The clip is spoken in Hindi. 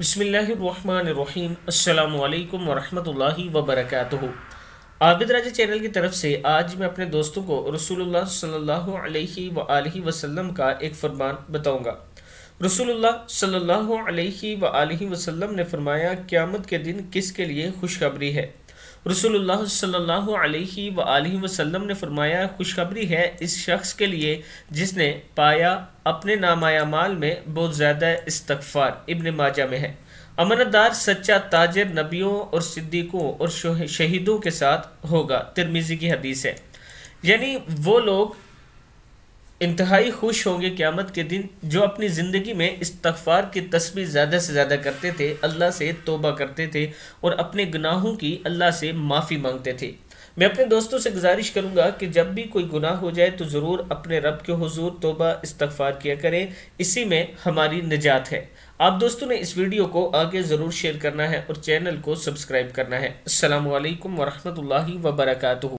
बसमीम अल्लाम वरहमल वबरक आबिद राजा चैनल की तरफ से आज मैं अपने दोस्तों को रसूलुल्लाह सल्लल्लाहु अलैहि रसोल्ला वसल्लम का एक फरमान बताऊंगा रसूलुल्लाह सल्लल्लाहु अलैहि वसल्लम ने फरमाया क़्यामत के दिन किसके लिए खुशखबरी है रसूलुल्लाह सल्लल्लाहु अलैहि वसल्लम ने फरमाया खुशखबरी है इस शख्स के लिए जिसने पाया अपने नामाया माल में बहुत ज़्यादा इस्तफ़ार इब्न माजा में है अमानतदार सच्चा ताजर नबियों और सिद्दीकों और शहीदों के साथ होगा तिरमिज़ी की हदीस है यानी वो लोग इंतहाई खुश होंगे क़्यामत के दिन जो अपनी ज़िंदगी में इस्तफ़ार की तस्वीर ज़्यादा से ज़्यादा करते थे अल्लाह से तोबा करते थे और अपने गुनाहों की अल्लाह से माफ़ी मांगते थे मैं अपने दोस्तों से गुजारिश करूंगा कि जब भी कोई गुनाह हो जाए तो ज़रूर अपने रब के हजूर तोबा इस्तफ़ार किया करें इसी में हमारी निजात है आप दोस्तों ने इस वीडियो को आगे ज़रूर शेयर करना है और चैनल को सब्सक्राइब करना है अल्लाम वरहमल वर्का